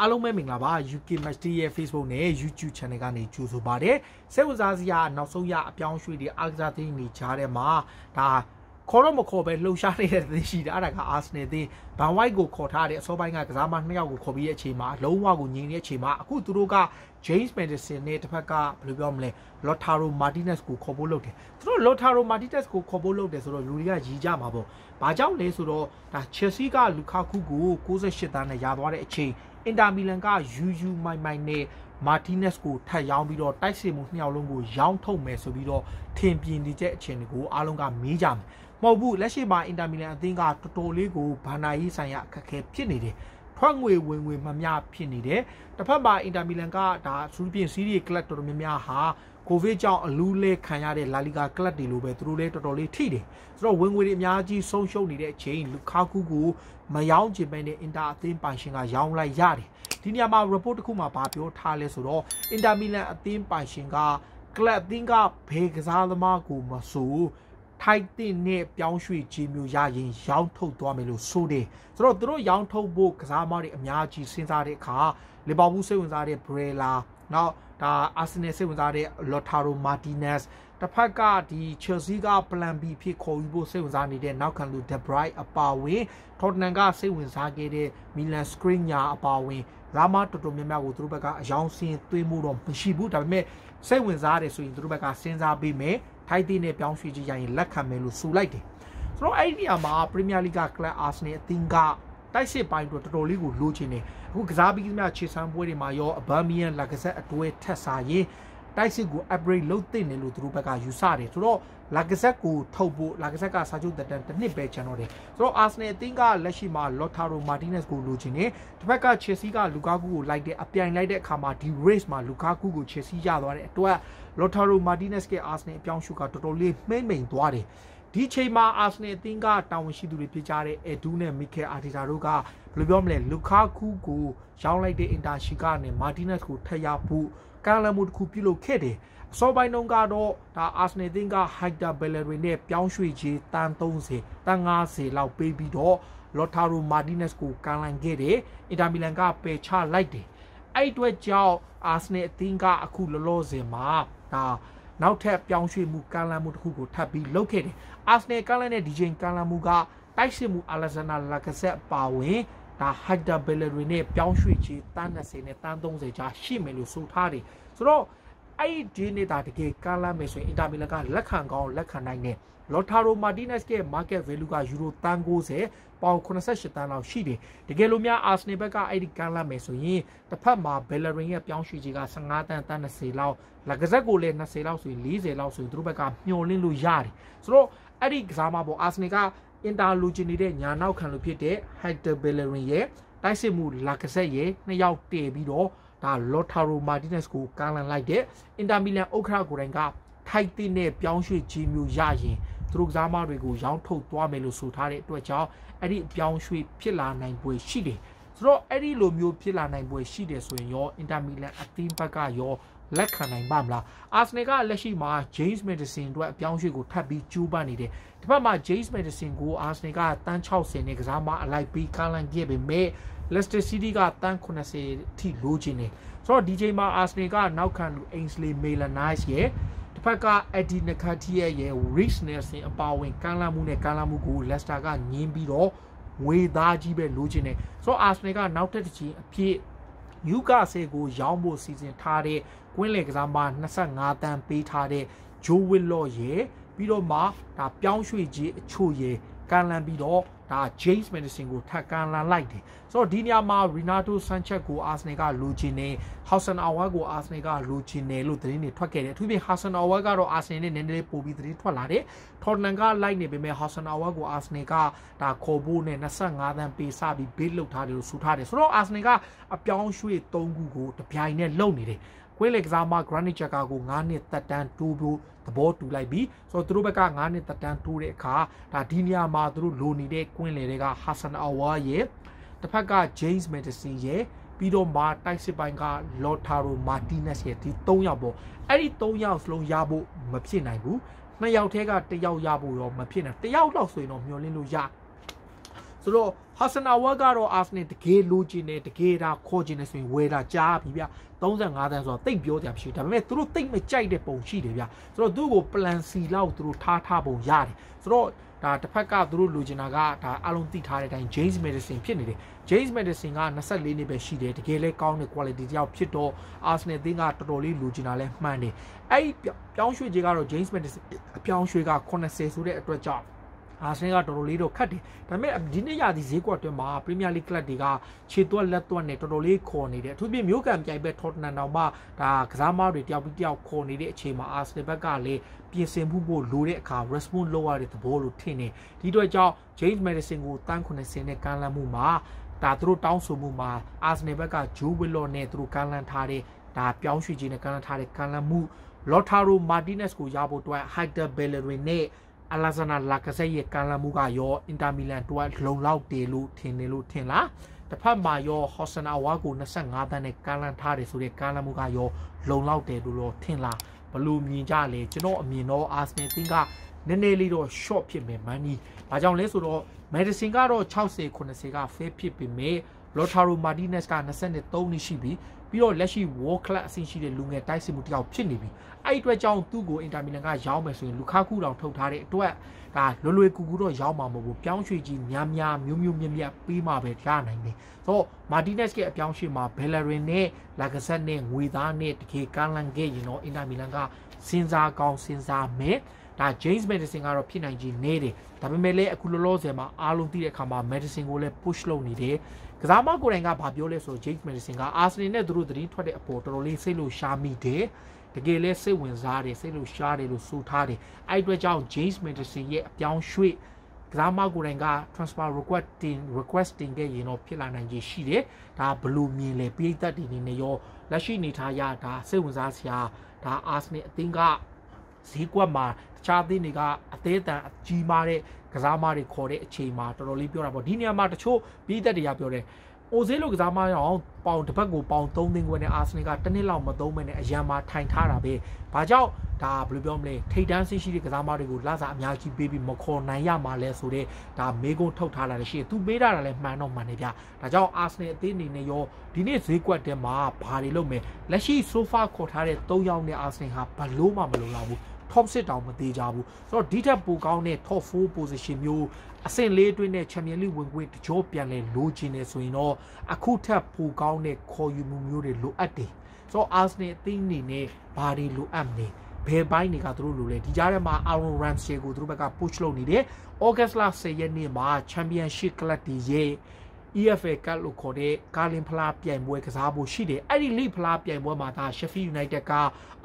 အားလုံးပဲမင်္ဂလာပါ UK Match Day ရဲ့ Facebook နဲ့ YouTube Channel ကနေကြိုဆိုပါတယ်စိတ်ဝင်စားစရာနောက်ဆုံးရအပြောင်းရွှေ့တွေအားကစားသတင်းတွေကြားထဲမှာဒါခေါ်တော့မခေါ်ပဲလှုပ်ရှားနေတဲ့သတင်းရှိတာအဲ့ဒါက Arsenal သင်းဘန်ဝိုက်ကိုခေါ်ထားတဲ့အစောပိုင်းကကစားမနှစ်ယောက်ကိုခေါ်ပြီးတဲ့အချိန်မှာလုံးဝကိုငြိမ်တဲ့အချိန်မှာအခုသူတို့က James Madison နဲ့တစ်ဖက်ကဘယ်လိုပြောမလဲ Lautaro Martinez ကိုခေါ်ဖို့လုပ်တယ်သူတို့ Lautaro Martinez ကိုခေါ်ဖို့လုပ်တယ်ဆိုတော့လူတွေကရည်ကြမှာပေါ့ဘာကြောင့်လဲဆိုတော့ဒါ Chelsea က Lukaku ကို68သန်းနဲ့ယာသွားတဲ့အချိန်အင်တာမီလန်ကယူယူမိုင်မိုင်နဲ့မာတီနက်စ်ကိုထပ်ရောင်းပြီးတော့တိုက်စစ်မှုနှစ်ယောက်လုံးကိုရောင်းထုတ်မယ်ဆိုပြီးတော့ထင်ပြင်းနေတဲ့အချိန်တွေကိုအားလုံးကမေးကြမယ်မဟုတ်ဘူးလက်ရှိမှာအင်တာမီလန်အသင်းကတော်တော်လေးကိုဘာနာရေးဆိုင်ရာအခက်အခဲဖြစ်နေတယ်ထွက်ငွေဝင်ငွေမမျှဖြစ်နေတယ်တစ်ဖက်မှာအင်တာမီလန်ကဒါသူပြင်စီးရီကလပ်တော်တော်များများဟာကိုဗစ်ကြောင့်အလူးလဲခံရတဲ့လာလီဂါကလပ်တွေလိုပဲသူတို့လည်းတော်တော်လေးထိတယ်ဆိုတော့ဝင်ငွေတွေအများကြီးဆုံးရှုံးနေတဲ့အချိန်လူကာကူကိုမယောင်းချင်ပဲနဲ့အင်တာအသင်းပိုင်ရှင်ကရောင်းလိုက်ရတယ်ဒီနေရာမှာ report တစ်ခုမှာဗာပြောထားလဲဆိုတော့အင်တာမီလန်အသင်းပိုင်ရှင်ကကလပ်အသင်းကဘယ်ကစားသမားကိုမဆိုထိုက်တင်နဲ့ပြောင်းရွှေ့ခြင်းမျိုးရရင်ရောင်းထုတ်သွားမယ်လို့ဆိုတယ်ဆိုတော့သူတို့ရောင်းထုတ်ဖို့ကစားသမားတွေအများကြီးစဉ်းစားတဲ့အခါလီဗာပူးစိတ်ဝင်စားတဲ့ဘရဲလာနောက်ဒါအာဆင်နယ်စိတ်ဝင်စားတဲ့ Lautaro Martinez တစ်ဖက်ကဒီ Chelsea က plan B ဖြစ်ခေါ်ယူဖို့စိတ်ဝင်စားနေတဲ့နောက်ခံလူ De Bruyne အပါဝင် Tottenham ကစိတ်ဝင်စားခဲ့တဲ့ Milan Skriniar အပါဝင်လာမတော်တော်များများကိုသူတို့ဘက်ကအယောင်စင်းသွေးမှုတော့မရှိဘူးဒါပေမဲ့စိတ်ဝင်စားတယ်ဆိုရင်သူတို့ဘက်ကစဉ်းစားပေးမယ်ထိုက်သေးနဲ့ပြောင်းရွှေ့ကြည့်ရရင်လက်ခံမယ်လို့ဆိုလိုက်တယ်ဆိုတော့အဲ့ဒီနေရာမှာ Premier League က Club Arsenal အသင်းကတိုက်စစ်ပိုင်းတို့တော်တော်လေးကိုလိုချင်တယ်အခုကစားပြီးသမျှခြေဆန်းပွဲတွေမှာရောအဘမီယန်လက်ကဆက်အတွဲထက်စာရင်တိုက်စစ်ကို upgrade လုပ်သင့်တယ်လို့သူတို့ဘက်ကယူဆတယ်ဆိုတော့လာကဆက်ကိုထုတ်ဖို့လာကဆက်ကစာချုပ်တက်တန်တစ်နှစ်ပဲကျန်တော့တယ်ဆိုတော့ Arsenal အသင်းကလက်ရှိမှာ Lautaro Martinez ကိုလိုချင်တယ်တစ်ဖက်က Chelsea က Lukaku ကိုလိုက်တယ်အပြိုင်လိုက်တဲ့အခါမှာဒီ race မှာ Lukaku ကို Chelsea ရသွားတဲ့အတွက် Lautaro Martinez က Arsenal အပြောင်းရှုကတော်တော်လေးမှိမ့်မိန်သွားတယ်ဒီချိန်မှာအာဆင်နယ်အသင်းကတာဝန်ရှိသူတွေဖြစ်ကြတဲ့အဒူးနဲ့မီကယ်အာတီတာတို့ကဘယ်လိုပြောမလဲလူကာကူကိုရောင်းလိုက်တဲ့အင်တာရှီကနဲ့မာတီနက်ကိုထပ်ရဖို့ကံလမ်းမှုတစ်ခုပြုလုပ်ခဲ့တယ်အစောပိုင်းတုန်းကတော့ဒါအာဆင်နယ်သင်းကဟိုက်တာဘယ်လရီနဲ့ပြောင်းရွှေ့ကြီးတန်30တန်50လောက်ပေးပြီးတော့လော်တာရိုမာတီနက်ကိုကန်လန်ခဲ့တယ်အင်တာမီလန်ကပယ်ချလိုက်တယ်အဲ့အတွက်ကြောင့်အာဆင်နယ်အသင်းကအခုလောလောဆယ်မှာဒါနောက်ထပ်ပြောင်းရွှေ့မှုကမ်းလှမ်းမှုတစ်ခုကိုထပ်ပြီးလုပ်ခဲ့တယ်အာဆင်နယ်ကမ်းလှမ်းတဲ့ဒီချိန်ကမ်းလှမ်းမှုကတိုက်စစ်မှုအလက်ဇန်နာလာကဆက်ပါဝင်ဒါဟိုက်တာဘယ်လရီနဲ့ပြောင်းရွှေ့ချေတန်း20နဲ့တန်း30ကြားရှိမယ်လို့ဆိုထားတယ်ဆိုတော့အဲ့ဒီဒီနေ့သာတကယ်ကားလာမယ်ဆိုရင်အင်တာမီလန်ကလက်ခံကောင်းလက်ခံနိုင်တယ်လော်တာရိုမာတီနက်စ်ရဲ့ market value ကယူရိုတန်90ပေါင်88တန်းလောက်ရှိတယ်တကယ်လို့များအာဆနယ်ဘက်ကအဲ့ဒီကန်လာမယ်ဆိုရင်တစ်ဖက်မှာဘယ်လရင်ရဲ့ပြောင်းရွှေ့ကြီးက15တန်းတန်း20လောက်လက်ကစက်ကိုလည်း20လောက်ဆိုရင်40လောက်ဆိုရင်သူတို့ဘက်ကမျောလင်းလို့ရတယ်ဆိုတော့အဲ့ဒီကစားမပေါ်အာဆနယ်ကအင်တာလိုချင်နေတဲ့ညာနောက်ခံလို့ဖြစ်တဲ့ Hector Bellerin ရဲ့တိုက်စစ်မှုလက်ကစက်ရဲ့နှစ်ယောက်တည်ပြီးတော့ဒါလော်တာရိုမာတီနက်စ်ကိုကာလန်လိုက်တဲ့အင်တာမီလန်ဥက္ကရာကိုယ်တိုင်ကထိုက်တဲ့နဲ့ပြောင်းရွှေ့ခြင်းမျိုးရရင်သူတို့ကစားမတွေကိုရောင်းထုတ်သွားမယ်လို့ဆိုထားတဲ့အတွက်ကြောင့်အဲ့ဒီအပြောင်းရွှေ့ဖြစ်လာနိုင်ပွဲရှိတယ်ဆိုတော့အဲ့ဒီလိုမျိုးဖြစ်လာနိုင်ပွဲရှိတယ်ဆိုရင်ရောအင်တာမီလန်အသင်းဘက်ကရောလက်ခံနိုင်ပါမလားအာဆင်နယ်ကလက်ရှိမှာ James Madison တို့အပြောင်းရွှေ့ကိုထပ်ပြီးကျူးပန်းနေတယ်ဒီဘက်မှာ James Madison ကိုအာဆင်နယ်ကတန်း60နဲ့ကစားမအလိုက်ပြီးကာလန်ခဲ့ပေမဲ့ Leicester ကတန်း80ထိလိုချင်နေဆိုတော့ဒီချိန်မှာ Arsenal ကနောက်ခံလူ Ainsley Maitland-Niles ရဲ့တစ်ဖက်က Eddie Nketiah ရဲ့ Reece Nelson အပါအဝင်ကမ်းလှမ်းမှုနဲ့ကမ်းလှမ်းမှုကို Leicester ကငင်းပြီးတော့ငွေသားကြီးပဲလိုချင်နေဆိုတော့ Arsenal ကနောက်ထပ်တစ်ချိန်အဖြစ် Newcastle ကိုရောင်းဖို့စီစဉ်ထားတဲ့ကွင်းလေကစားမ25တန်းပေးထားတဲ့ Joe Willock ရဲ့ပြီးတော့မှဒါပြောင်းရွှေ့ကြီးအချို့ရဲ့ကမ်းလှမ်းပြီးတော့ဒါ James Madison ကိုထပ်ကန်လာလိုက်တယ်ဆိုတော့ဒီနေရာမှာ Renato Sanchez ကို Arsenal ကလိုချင်တယ် Hassan Awar ကို Arsenal ကလိုချင်တယ်လို့သတင်းတွေထွက်ခဲ့တယ်အထူးဖြင့် Hassan Awar ကတော့ Arsenal နဲ့နည်းနည်းလေးပိုပြီးသတင်းထွက်လာတယ် Tottenham ကလိုက်နေပေမဲ့ Hassan Awar ကို Arsenal ကဒါခေါ်ဖို့နဲ့25သန်းပေးစပြီးဘေးလုထားတယ်လို့ဆိုထားတယ်ဆိုတော့ Arsenal ကအပြောင်းရွှေ့3ခုကိုတပြိုင်နက်လုပ်နေတယ်ကွင်းလက်ကစားမ Granit Xhaka ကို9နှစ်သက်တမ်းတိုးဖို့သဘောတူလိုက်ပြီးဆိုတော့သူတို့ဘက်က9နှစ်သက်တမ်းတိုးတဲ့အခါဒါဒီနေရာမှာသူတို့လိုနေတဲ့ကွင်းလေတွေက Hassan Awar ရဲ့တစ်ဖက်က James Madison ရဲ့ပြီးတော့မှတိုက်စစ်ပိုင်းက Lotaro Martinez ရဲ့ဒီ၃ယောက်ပေါ့အဲ့ဒီ၃ယောက်စလုံးရဖို့မဖြစ်နိုင်ဘူးနှစ်ယောက်ထဲကတစ်ယောက်ရဖို့တော့မဖြစ်နိုင်တစ်ယောက်တော့ဆိုရင်တော့မျောလင်းလို့ရဆိုတော့ Hassan Awar ကတော့ Arsenal တကယ်လိုချင်တယ်တကယ်ဒါခေါ်ချင်တယ်ဆိုရင်ဝယ်တာကြားပြီဗျ35တန်းဆိုတော့တိတ်ပြောကြမရှိဒါပေမဲ့သူတို့တိတ်မကြိုက်တဲ့ပုံရှိတယ်ဗျဆိုတော့သူ့ကို plan C လောက်သူတို့ထားထားပုံရတယ်ဆိုတော့ဒါတစ်ဖက်ကသူတို့လိုချင်တာကဒါအလုံးသိထားတဲ့အတိုင်း James Madison ဖြစ်နေတယ် James Madison က24နှစ်ပဲရှိတယ်တကယ်လဲကောင်းတဲ့ quality တယောက်ဖြစ်တော့ Arsenal အသင်းကတော်တော်လေးလိုချင်တာလဲမှန်တယ်အဲ့ဒီပြောင်းရွှေ့ခြေကတော့ James Madison အပြောင်းရွှေ့က80ဆိုတဲ့အတွက်ကြောင့်အာဆင်ကတော်တော်လေးတော့ခတ်တယ်ဒါပေမဲ့ဒီနေ့ရာသီဈေးကွက်တွင်မှာ Premier League ကလပ်တွေကခြေသွက်လက်သွက်နဲ့တော်တော်လေးခေါ်နေတယ်အထူးဖြင့်မြို့ကန်ပြိုင်ဘက် Tottenham တောင်မှဒါကစားမားတွေတယောက်ပြီးတယောက်ခေါ်နေတဲ့အချိန်မှာ Arsenal ဘက်ကလည်းပြင်ဆင်မှုဖို့လိုတဲ့အခါ response လုပ်ရတဲ့သဘောလို့ထင်တယ်ဒီအတွက်ကြောင့် James Madison ကိုတန်း90နဲ့ကန်လန့်မှုမှာဒါသူတို့တောင်းဆိုမှုမှာ Arsenal ဘက်က Joe Willock နဲ့သူတို့ကန်လန့်ထားတဲ့ဒါပြောင်းရွှေ့ခြင်းနဲ့ကန်လန့်ထားတဲ့ကန်လန့်မှု Lotaro Martinez ကိုရဖို့အတွက် Hector Bellerin နဲ့အလာဇနာလာကဆက်ရဲ့ကာလာမှုကရောအင်တာမီလန်တို့ကလုံလောက်တယ်လို့ထင်တယ်လို့ထင်လားတစ်ဖက်မှာရောဟော့ဆနာဝါကို25တန်းနဲ့ကာလန်ထားတယ်ဆိုတဲ့ကာလမှုကရောလုံလောက်တယ်လို့တော့ထင်လားဘလို့မြင်ကြလဲကျွန်တော်အမြင်တော့အာစနယ်သင်းကနည်းနည်းလေးတော့ short ဖြစ်မယ်မန်နီ။ဘာကြောင့်လဲဆိုတော့ medicine ကတော့60 90က fail ဖြစ်ပေမဲ့ Lautaro Martinez က23နှစ်ရှိပြီပြီးတော့လက်ရှိ World Class အဆင့်ရှိတဲ့လူငယ်တိုက်စစ်မှုတစ်ယောက်ဖြစ်နေပြီအဲ့အတွက်ကြောင့်သူ့ကို Inter Milan ကရောင်းမယ်ဆိုရင် Lukaku တောင်ထုတ်ထားတဲ့အတွက်ဒါလွယ်လွယ်ကူကူတော့ရောင်းမှာမဟုတ်ဘူးပြောင်းရွှေ့ကြီးများများမျိုးမျိုးမြက်မြက်ပေးမှာပဲရနိုင်တယ်ဆိုတော့ Martinez ရဲ့အပြောင်းရွှေ့မှာ Bellerin နဲ့ Lacazette နဲ့ငွေသားနဲ့တကယ်ကန်လန်ခဲ့ရင်တော့ Inter Milan ကစဉ်းစားကောင်းစဉ်းစားမယ်ဒါ James Madison ကတော့ဖြစ်နိုင်ကြီးနေတယ်ဒါပေမဲ့လည်းအခုလောလောဆယ်မှာအားလုံးသိတဲ့အခါမှာ Madison ကိုလည်း push လုပ်နေတယ်ကစားမကိုယ်တိုင်ကဘာပြောလဲဆိုတော့ Jake Madison က Arsenal နဲ့သူတို့သတင်းထွက်တဲ့အပေါ်တော်တော်လေးစိတ်လို့ရှားမိတယ်တကယ်လဲစိတ်ဝင်စားတယ်စိတ်လို့ရှားတယ်လို့ဆိုထားတယ်အဲ့အတွက်ကြောင့် James Madison ရဲ့အပြောင်းရွှေ့ကစားမကိုယ်တိုင်က transfer request တင် request တင်ခဲ့ရင်တော့ဖြစ်လာနိုင်ခြေရှိတယ်ဒါဘလို့မြင်လဲပြည်သက်တွေနေရောလက်ရှိနေထားရဒါစိတ်ဝင်စားစရာဒါ Arsenal အသင်းကဈေးကွက်မှာတခြားသင်းတွေကအသေးအတန်အကြီးမားတဲ့ကစားမတွေခေါ်တဲ့အချိန်မှာတော်တော်လေးပြောတာပေါ့ဒီနေရာမှာတချို့ပြည်သက်တွေကပြောတယ်အိုဈေးလိုကစားမအောင်ပေါင်တစ်ပတ်ကိုပေါင်3သိန်းခွဲနဲ့အာဆင်နယ်ကတစ်နှစ်လောက်မသုံးမဲနဲ့အရန်မှာထိုင်ထားတာပဲ။ဘာကြောင့်ဒါဘယ်လိုပြောမလဲထိတ်တန်းဆင်းရှိတဲ့ကစားမတွေကိုလာစားအများကြီးပေးပြီးမခေါ်နိုင်ရမှာလဲဆိုတော့ဒါမေကုန်းထုတ်ထားတာလည်းရှိတယ်။သူပေးတာလည်းမှန်တော့မှန်နေဗျ။ဒါကြောင့်အာဆင်နယ်အသင်းအနေနဲ့ရောဒီနေ့ဈေးကွက်ထဲမှာဘာတွေလုပ်မလဲ။လက်ရှိဆိုဖာခေါ်ထားတဲ့၃ယောက်နဲ့အာဆင်နယ်ဟာဘလို့မှမလုံလောက်ဘူး။ top 6တောင်မသေးကြဘူးဆိုတော့ဒီထက်ပိုကောင်းတဲ့ top 4 position မျိုးအဆင့်လေးအတွင်းနဲ့ Champion League ဝင်ခွင့်တကြောပြန်လဲလိုချင်နေဆိုရင်တော့အခုထက်ပိုကောင်းတဲ့ခေါ်ယူမှုမျိုးတွေလိုအပ်တယ်ဆိုတော့ Arsenal အသင်းအနေနဲ့ဘာတွေလိုအပ်မလဲဘယ်ပိုင်းတွေကသူတို့လိုလဲဒီကြားထဲမှာ Aaron Ramsey ကိုသူတို့ဘက်က push လုပ်နေတယ် August 10ရက်နေ့မှာ Championship Club တွေရဲ့ EFL Cup လို့ခေါ်တဲ့ကာလင်ဖလားပြိုင်ပွဲကစားဖို့ရှိတယ်အဲ့ဒီလိဖလားပြိုင်ပွဲမှာဒါ Sheffield United က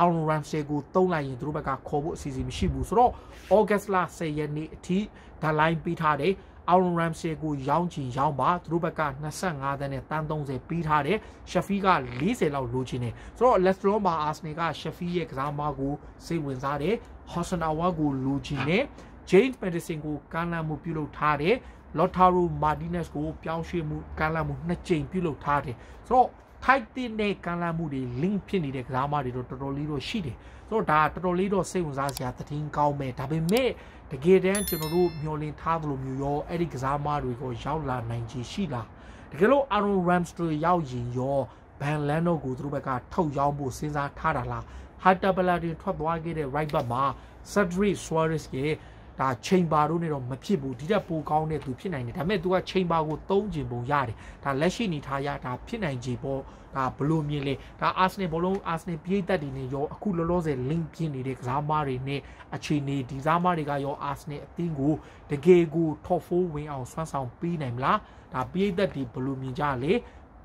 Aaron Ramsey ကိုတုံးလိုက်ရင်သူတို့ဘက်ကခေါ်ဖို့အစီအစဉ်မရှိဘူးဆိုတော့ August လ10ရက်နေ့အထိဒါ line ပေးထားတယ် Aaron Ramsey ကိုရောင်းချင်ရောင်းပါသူတို့ဘက်က25သန်းနဲ့တန်း30ပေးထားတယ် Sheffield က40လောက်လိုချင်တယ်ဆိုတော့ Leicester မှာ Arsenal က Sheffield ရဲ့ကစားမကိုစိတ်ဝင်စားတယ် Hosanawa ကိုလိုချင်တယ် James Madison ကိုကာလမှုပြုလုပ်ထားတယ်လော်တာရိုမာတီနက်စ်ကိုပြောင်းရွှေ့မှုကမ်းလှမ်းမှုနှစ်ကြိမ်ပြုလုပ်ထားတယ်ဆိုတော့ထိုက်တင်တဲ့ကမ်းလှမ်းမှုတွေ link ဖြစ်နေတဲ့ကစားမတွေတော့တော်တော်လေးတော့ရှိတယ်ဆိုတော့ဒါတော်တော်လေးတော့စိတ်ဝင်စားစရာသတင်းကောင်းပဲဒါပေမဲ့တကယ်တမ်းကျွန်တော်တို့မျှော်လင့်ထားသလိုမျိုးရောအဲ့ဒီကစားမတွေကိုရောက်လာနိုင်ချေရှိလားတကယ်လို့အာရွန်ရမ်စတိုရောက်ရင်ရောဘန်လန်တို့ကိုသူတို့ဘက်ကထုတ်ရောက်ဖို့စဉ်းစားထားတာလားဟာတာပလာတင်ထွက်သွားခဲ့တဲ့ right back မှာ Cedric Suarez ရဲ့ဒါချိန်ပါတို့နဲ့တော့မဖြစ်ဘူးဒီတက်ပိုကောင်းတဲ့သူဖြစ်နိုင်တယ်ဒါပေမဲ့ तू ကချိန်ပါကိုသုံးကျင်ပုံရတယ်ဒါလက်ရှိနေထားရဒါဖြစ်နိုင်ခြေပေါ့ဒါဘလို့မြင်လဲဒါအာဆင်နယ်ဘောလုံးအာဆင်နယ်ပြည်သက်တွေနဲ့ရောအခုလောလောဆယ် link ပြင်းနေတဲ့ကစားမားတွေနဲ့အခြေအနေဒီကစားမားတွေကရောအာဆင်နယ်အသင်းကိုတကယ်ကို top 4ဝင်အောင်ဆွမ်းဆောင်ပေးနိုင်မလားဒါပြည်သက်တွေဘလို့မြင်ကြလဲ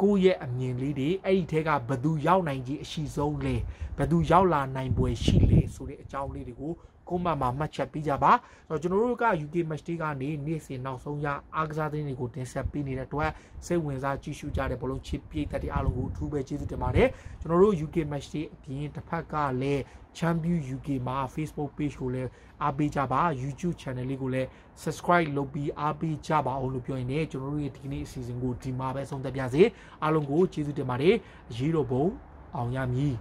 ကိုယ့်ရဲ့အမြင်လေးတွေအဲ့ဒီထဲကဘသူရောက်နိုင်ကြီးအရှိဆုံးလဲဘသူရောက်လာနိုင်ပွဲရှိလဲဆိုတဲ့အကြောင်းလေးတွေကိုကိုမမှာမှတ်ချက်ပေးကြပါဆိုတော့ကျွန်တော်တို့က UK match day ကနေနေ့စဉ်နောက်ဆုံးရအားကစားသတင်းတွေကိုတင်ဆက်ပေးနေတဲ့အတွက်စိတ်ဝင်စားကြည့်ရှုကြတဲ့ဘလုံးချစ်ပြည့်သက်တဲ့အားလုံးကိုအထူးပဲကျေးဇူးတင်ပါတယ်ကျွန်တော်တို့ UK match day အပြင်တစ်ဖက်ကလည်း Champion UK မှာ Facebook page ကိုလည်းအားပေးကြပါ YouTube channel လေးကိုလည်း subscribe လုပ်ပြီးအားပေးကြပါအောင်လို့ပြောရင်လည်းကျွန်တော်တို့ရဲ့ဒီနေ့အစီအစဉ်ကိုဒီမှာပဲဆုံးသက်ပါစေအားလုံးကိုကျေးဇူးတင်ပါတယ်အရေးတော်ပုံအောင်ရမည်